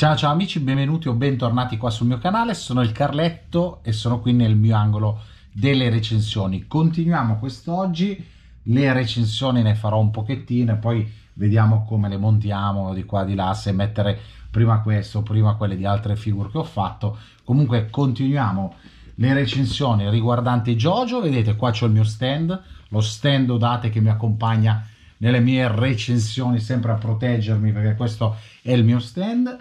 Ciao ciao amici, benvenuti o bentornati qua sul mio canale, sono il Carletto e sono qui nel mio angolo delle recensioni. Continuiamo quest'oggi, le recensioni ne farò un pochettino e poi vediamo come le montiamo di qua di là, se mettere prima questo, prima quelle di altre figure che ho fatto. Comunque continuiamo le recensioni riguardanti Jojo, vedete qua c'è il mio stand, lo stand Odate che mi accompagna nelle mie recensioni sempre a proteggermi perché questo è il mio stand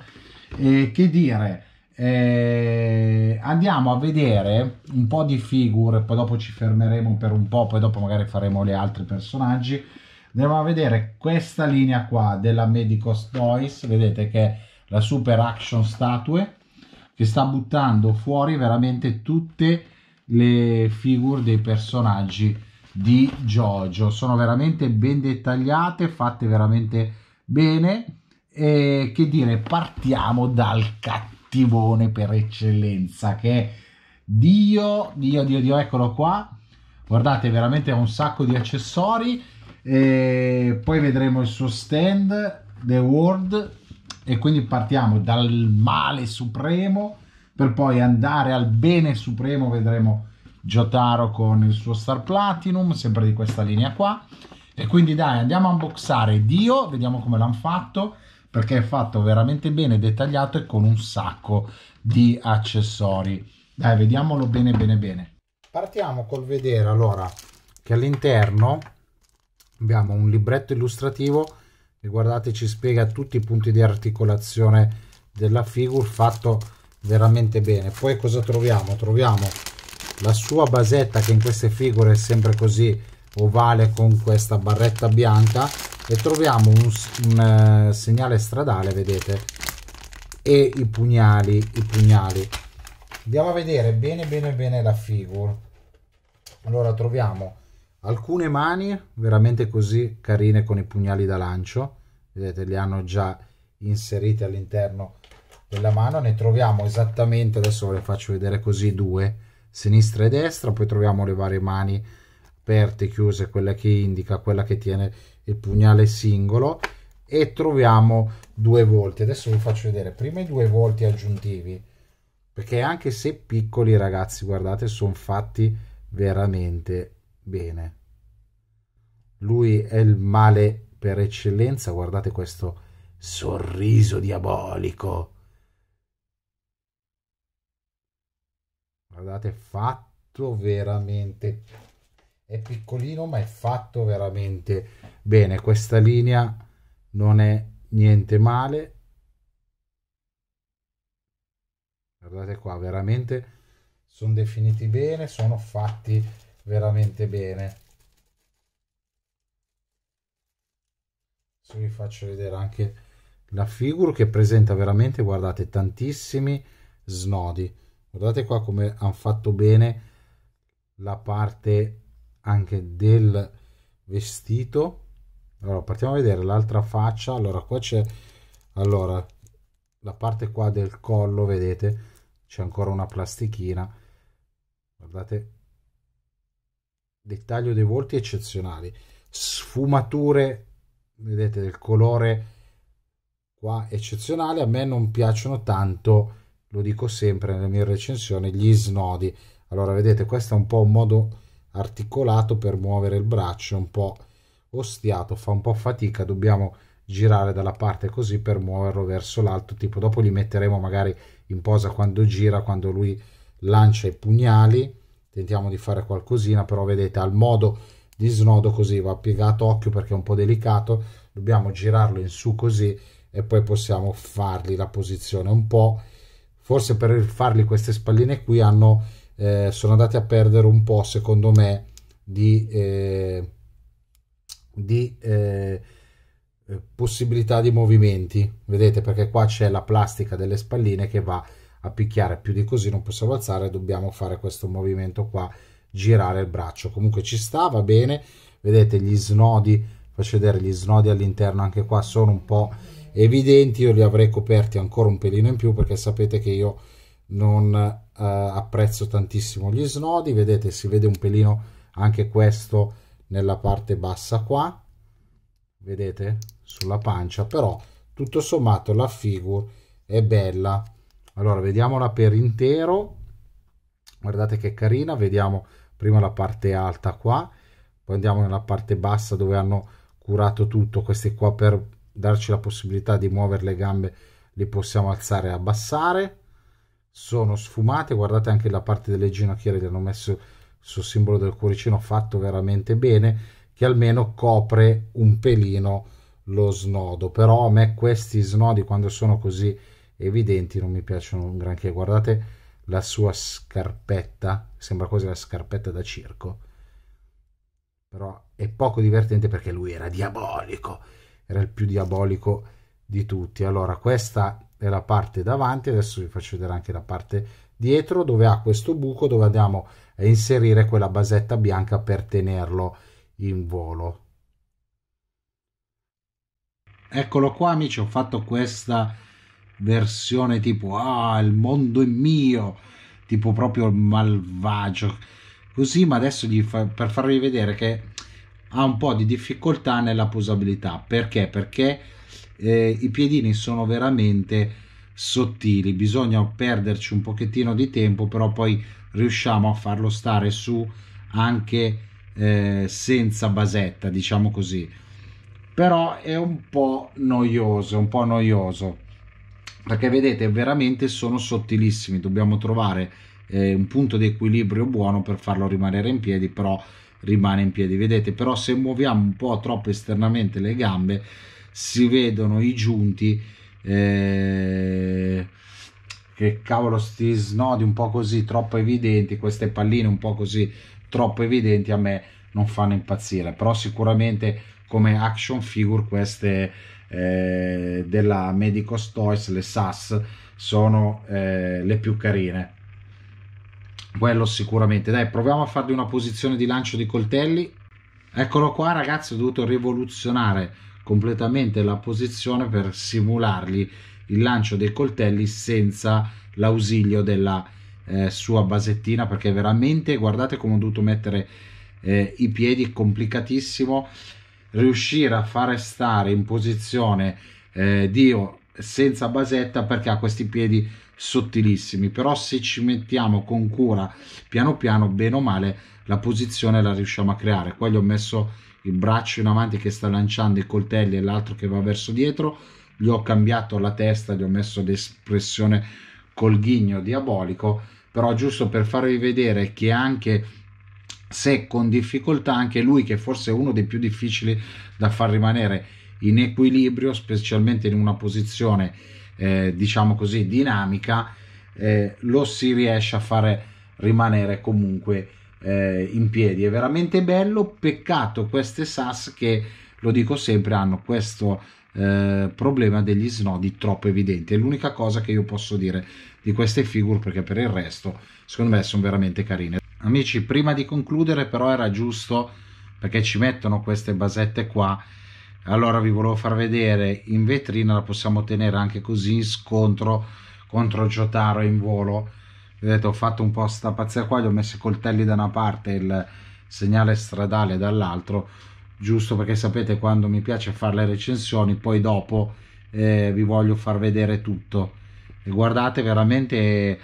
eh, che dire, eh, andiamo a vedere un po' di figure, poi dopo ci fermeremo per un po', poi dopo magari faremo gli altri personaggi. Andiamo a vedere questa linea qua della Medicos Toys, vedete che è la Super Action Statue, che sta buttando fuori veramente tutte le figure dei personaggi di Jojo. Sono veramente ben dettagliate, fatte veramente bene eh, che dire, partiamo dal cattivone per eccellenza, che è Dio, Dio, Dio, Dio, eccolo qua. Guardate, veramente ha un sacco di accessori. E poi vedremo il suo stand, The World, e quindi partiamo dal male supremo per poi andare al bene supremo. Vedremo Jotaro con il suo Star Platinum, sempre di questa linea qua. E quindi dai, andiamo a unboxare Dio, vediamo come l'hanno fatto perché è fatto veramente bene, dettagliato e con un sacco di accessori. Dai, vediamolo bene bene bene. Partiamo col vedere allora che all'interno abbiamo un libretto illustrativo che guardate ci spiega tutti i punti di articolazione della figure fatto veramente bene. Poi cosa troviamo? Troviamo la sua basetta che in queste figure è sempre così ovale con questa barretta bianca e troviamo un, un uh, segnale stradale vedete e i pugnali i pugnali andiamo a vedere bene bene bene la figure allora troviamo alcune mani veramente così carine con i pugnali da lancio vedete li hanno già inseriti all'interno della mano ne troviamo esattamente adesso ve le faccio vedere così due sinistra e destra poi troviamo le varie mani aperte chiuse quella che indica quella che tiene il pugnale singolo e troviamo due volti adesso vi faccio vedere prima i due volti aggiuntivi perché anche se piccoli ragazzi guardate sono fatti veramente bene lui è il male per eccellenza guardate questo sorriso diabolico guardate fatto veramente è piccolino ma è fatto veramente bene questa linea non è niente male guardate qua veramente sono definiti bene sono fatti veramente bene adesso vi faccio vedere anche la figura che presenta veramente guardate tantissimi snodi guardate qua come hanno fatto bene la parte anche del vestito allora partiamo a vedere l'altra faccia allora qua c'è allora la parte qua del collo vedete c'è ancora una plastichina guardate dettaglio dei volti eccezionali sfumature vedete del colore qua eccezionale a me non piacciono tanto lo dico sempre nelle mie recensioni gli snodi allora vedete questo è un po' un modo articolato per muovere il braccio un po' ostiato, fa un po' fatica, dobbiamo girare dalla parte così per muoverlo verso l'alto, tipo dopo li metteremo magari in posa quando gira, quando lui lancia i pugnali, tentiamo di fare qualcosina, però vedete al modo di snodo così va piegato occhio perché è un po' delicato, dobbiamo girarlo in su così e poi possiamo fargli la posizione un po', forse per fargli queste spalline qui hanno eh, sono andati a perdere un po', secondo me, di, eh, di eh, possibilità di movimenti. Vedete, perché qua c'è la plastica delle spalline che va a picchiare più di così, non possiamo alzare, dobbiamo fare questo movimento qua, girare il braccio. Comunque ci sta, va bene. Vedete gli snodi, faccio vedere gli snodi all'interno anche qua sono un po' evidenti, io li avrei coperti ancora un pelino in più perché sapete che io non eh, apprezzo tantissimo gli snodi vedete si vede un pelino anche questo nella parte bassa qua vedete sulla pancia però tutto sommato la figure è bella allora vediamola per intero guardate che carina vediamo prima la parte alta qua poi andiamo nella parte bassa dove hanno curato tutto queste qua per darci la possibilità di muovere le gambe li possiamo alzare e abbassare sono sfumate, guardate anche la parte delle ginocchiere, gli hanno messo sul simbolo del cuoricino fatto veramente bene, che almeno copre un pelino lo snodo, però a me questi snodi quando sono così evidenti non mi piacciono granché, guardate la sua scarpetta, sembra quasi la scarpetta da circo, però è poco divertente perché lui era diabolico, era il più diabolico di tutti, allora questa per la parte davanti, adesso vi faccio vedere anche la parte dietro dove ha questo buco dove andiamo a inserire quella basetta bianca per tenerlo in volo. Eccolo qua amici, ho fatto questa versione tipo ah il mondo è mio, tipo proprio malvagio, così ma adesso fa, per farvi vedere che ha un po' di difficoltà nella posabilità, perché? Perché eh, i piedini sono veramente sottili, bisogna perderci un pochettino di tempo, però poi riusciamo a farlo stare su anche eh, senza basetta, diciamo così. Però è un po' noioso, un po' noioso, perché vedete veramente sono sottilissimi, dobbiamo trovare eh, un punto di equilibrio buono per farlo rimanere in piedi, però rimane in piedi, vedete, però se muoviamo un po' troppo esternamente le gambe si vedono i giunti eh, che cavolo sti snodi un po' così troppo evidenti queste palline un po' così troppo evidenti a me non fanno impazzire però sicuramente come action figure queste eh, della Medicos Toys le SAS sono eh, le più carine quello sicuramente dai proviamo a fargli una posizione di lancio di coltelli eccolo qua ragazzi ho dovuto rivoluzionare completamente la posizione per simulargli il lancio dei coltelli senza l'ausilio della eh, sua basettina perché veramente guardate come ho dovuto mettere eh, i piedi complicatissimo riuscire a far stare in posizione eh, Dio senza basetta perché ha questi piedi sottilissimi però se ci mettiamo con cura piano piano bene o male la posizione la riusciamo a creare qua gli ho messo il braccio in avanti che sta lanciando i coltelli e l'altro che va verso dietro, gli ho cambiato la testa, gli ho messo l'espressione col ghigno diabolico, però giusto per farvi vedere che anche se con difficoltà, anche lui che forse è uno dei più difficili da far rimanere in equilibrio, specialmente in una posizione eh, diciamo così dinamica, eh, lo si riesce a fare rimanere comunque eh, in piedi, è veramente bello, peccato queste SAS che, lo dico sempre, hanno questo eh, problema degli snodi troppo evidenti, è l'unica cosa che io posso dire di queste figure perché per il resto secondo me sono veramente carine. Amici, prima di concludere però era giusto perché ci mettono queste basette qua allora vi volevo far vedere in vetrina la possiamo tenere anche così in scontro contro Giotaro in volo vedete ho fatto un po' sta pazzia qua, gli ho messo i coltelli da una parte e il segnale stradale dall'altro, giusto perché sapete quando mi piace fare le recensioni, poi dopo eh, vi voglio far vedere tutto. E guardate, veramente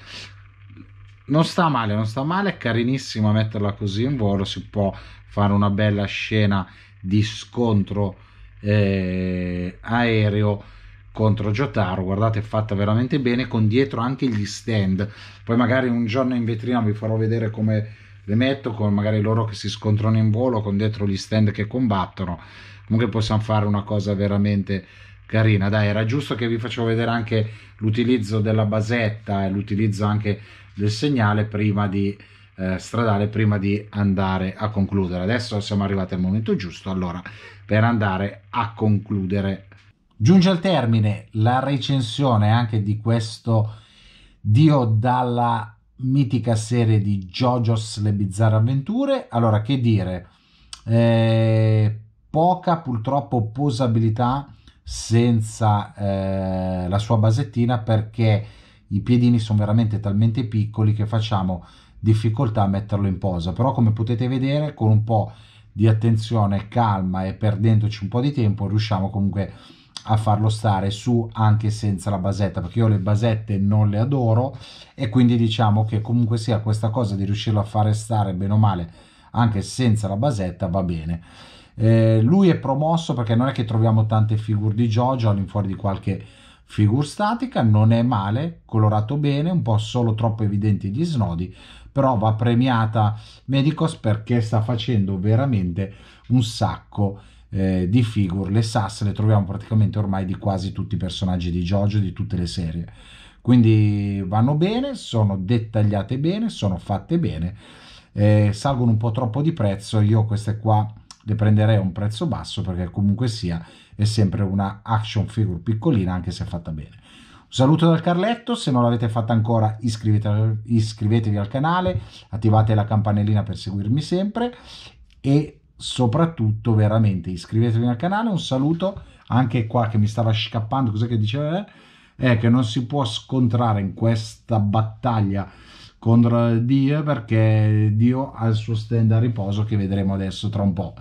non sta male, non sta male, è carinissima metterla così in volo, si può fare una bella scena di scontro eh, aereo contro Jotaro, guardate è fatta veramente bene, con dietro anche gli stand, poi magari un giorno in vetrina vi farò vedere come le metto, con magari loro che si scontrano in volo, con dietro gli stand che combattono, comunque possiamo fare una cosa veramente carina, dai era giusto che vi facevo vedere anche l'utilizzo della basetta e l'utilizzo anche del segnale prima di... Eh, stradale prima di andare a concludere. Adesso siamo arrivati al momento giusto, allora per andare a concludere Giunge al termine la recensione anche di questo Dio dalla mitica serie di JoJo's Le bizzarre avventure. Allora, che dire? Eh, poca purtroppo posabilità senza eh, la sua basettina perché i piedini sono veramente talmente piccoli che facciamo difficoltà a metterlo in posa però come potete vedere con un po' di attenzione calma e perdendoci un po' di tempo riusciamo comunque a a farlo stare su anche senza la basetta perché io le basette non le adoro e quindi diciamo che comunque sia questa cosa di riuscirlo a fare stare bene o male anche senza la basetta va bene eh, lui è promosso perché non è che troviamo tante figure di Jojo all'infuori di qualche figure statica non è male colorato bene un po' solo troppo evidenti gli snodi però va premiata Medicos perché sta facendo veramente un sacco eh, di figure, le sas le troviamo praticamente ormai di quasi tutti i personaggi di JoJo, di tutte le serie. Quindi vanno bene, sono dettagliate bene, sono fatte bene, eh, salgono un po' troppo di prezzo, io queste qua le prenderei a un prezzo basso perché comunque sia è sempre una action figure piccolina anche se fatta bene. Un saluto dal Carletto, se non l'avete fatta ancora iscrivetevi, iscrivetevi al canale, attivate la campanellina per seguirmi sempre e soprattutto veramente iscrivetevi al canale, un saluto anche qua che mi stava scappando, cos'è che diceva? è eh? eh, che non si può scontrare in questa battaglia contro Dio perché Dio ha il suo stand a riposo che vedremo adesso tra un po'.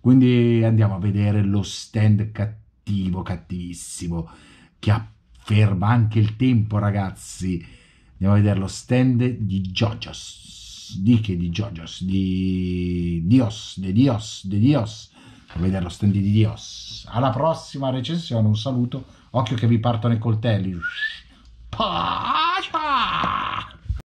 Quindi andiamo a vedere lo stand cattivo, cattivissimo, che afferma anche il tempo ragazzi. Andiamo a vedere lo stand di Jojos di che di Georgios, di Dios, de Dios, de Dios, a vedere lo stand di Dios. Alla prossima recensione, un saluto, occhio che vi partono i coltelli. Pacia!